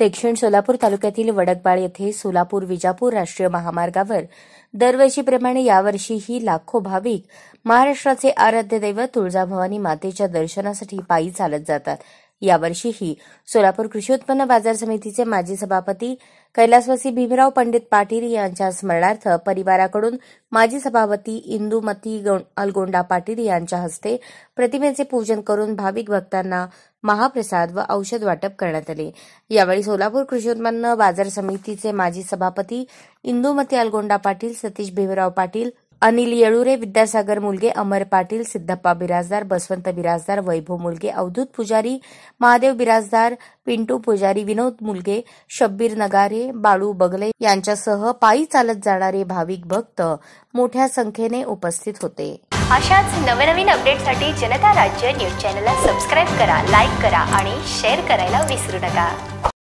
दक्षिण सोलापूर तालुक्यातील वडकबाळ येथे सोलापूर विजापूर राष्ट्रीय महामार्गावर दरवर्षीप्रमाणे यावर्षीही लाखो भाविक महाराष्ट्राचे आराध्य दैवत तुळजाभवानी मातेच्या दर्शनासाठी पायी चालत जातात यावर्षीही सोलापूर कृषी उत्पन्न बाजार समितीचे माजी सभापती कैलासवासी भीमराव पंडित पाटील यांच्या स्मरणार्थ परिवाराकडून माजी सभापती इंदुमती अलगोंडा पाटील यांच्या हस्ते प्रतिमेचे पूजन करून भाविक भक्तांना महाप्रसाद व औषध वाटप करण्यात आले यावेळी सोलापूर कृषी उत्पन्न बाजार समितीचे माजी सभापती इंदुमती अलगोंडा पाटील सतीश भीमराव पाटील अनिल येळुरे विद्यासागर मुलगे अमर पाटील सिद्धप्पा बिराजदार बसवंत बिराजदार वैभव मुलगे अवधूत पुजारी महादेव बिराजदार पिंटू पुजारी विनोद मुलगे शब्बीर नगारे बाळू बगले यांच्यासह पायी चालत जाणारे भाविक भक्त मोठ्या संख्येने उपस्थित होते अशाच नवनवीन अपडेटसाठी जनता राज्य न्यूज चॅनलला सबस्क्राईब करा लाईक करा आणि शेअर करायला विसरू नका